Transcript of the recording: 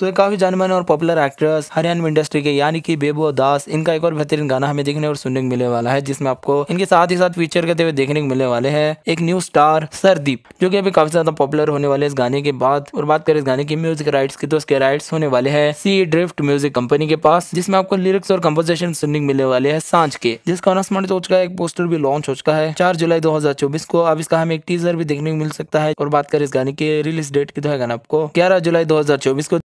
तो ये काफ़ी जाने माने और पॉपुलर एक्ट्रेस हरियाणा इंडस्ट्री के यानी कि बेबो दास इनका एक और बेहतरीन गाना हमें देखने और सुनने को मिलने वाला है जिसमें आपको इनके साथ ही साथ फीचर करते हुए देखने को मिलने वाले हैं एक न्यू स्टार सरदीप जो कि अभी काफी ज्यादा पॉपुलर होने वाले इस गाने के बाद और बात करें इस गाने की म्यूजिक राइट्स की तो उसके राइट्स होने वाले हैं सी ड्रिफ्ट म्यूजिक कंपनी के पास जिसमें आपको लिरिक्स और कम्पोजिशन सुनने को मिलने वाले हैं सांझ के जिसका अनाउंसमेंट हो चुका है एक पोस्टर भी लॉन्च हो चुका है चार जुलाई दो को अब इसका हमें एक टीजर भी देखने को मिल सकता है और बात करें इस गाने के रिलीज डेट की तो है गाना आपको ग्यारह जुलाई दो को